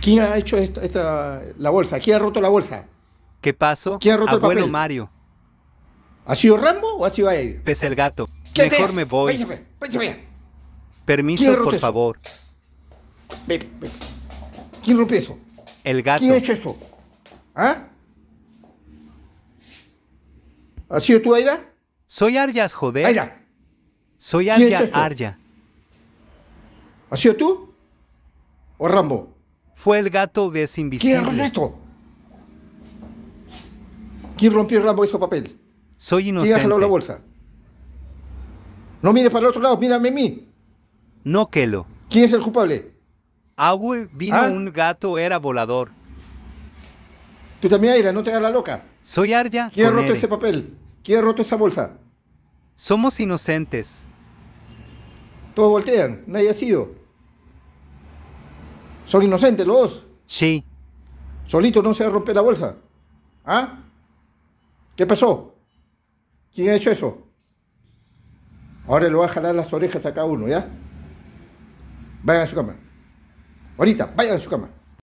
¿Quién ha hecho esta, la bolsa? ¿Quién ha roto la bolsa? ¿Qué pasó? ¿Quién ha roto Abuelo el papel? Mario. ¿Ha sido Rambo o ha sido Aida? Pese el gato. Mejor me voy. Permiso, por favor. ¿Quién rompió eso? El gato. ¿Quién ha hecho esto? ¿Ah? ¿Ha sido tú, Aida? Soy Arias, joder. ¡Aida! Soy Arya, Arya. ¿Ha sido tú? ¿O Rambo? fue el gato ves, invisible. ¿Quién esto? ¿Quién rompió el ramo de papel? Soy inocente. ¿Quién la bolsa? No mires para el otro lado, mírame a mí. No, Kelo. ¿Quién es el culpable? Agüe vino ah. un gato, era volador. Tú también, Aira, no te hagas la loca. Soy Arya. ¿Quién ha roto ese papel? ¿Quién ha roto esa bolsa? Somos inocentes. Todos voltean, nadie ha sido. ¿Son inocentes los dos? Sí. ¿Solito no se rompe la bolsa? ¿Ah? ¿Qué pasó? ¿Quién ha hecho eso? Ahora le voy a jalar las orejas a cada uno, ¿ya? Vayan a su cama. Ahorita, vayan a su cama.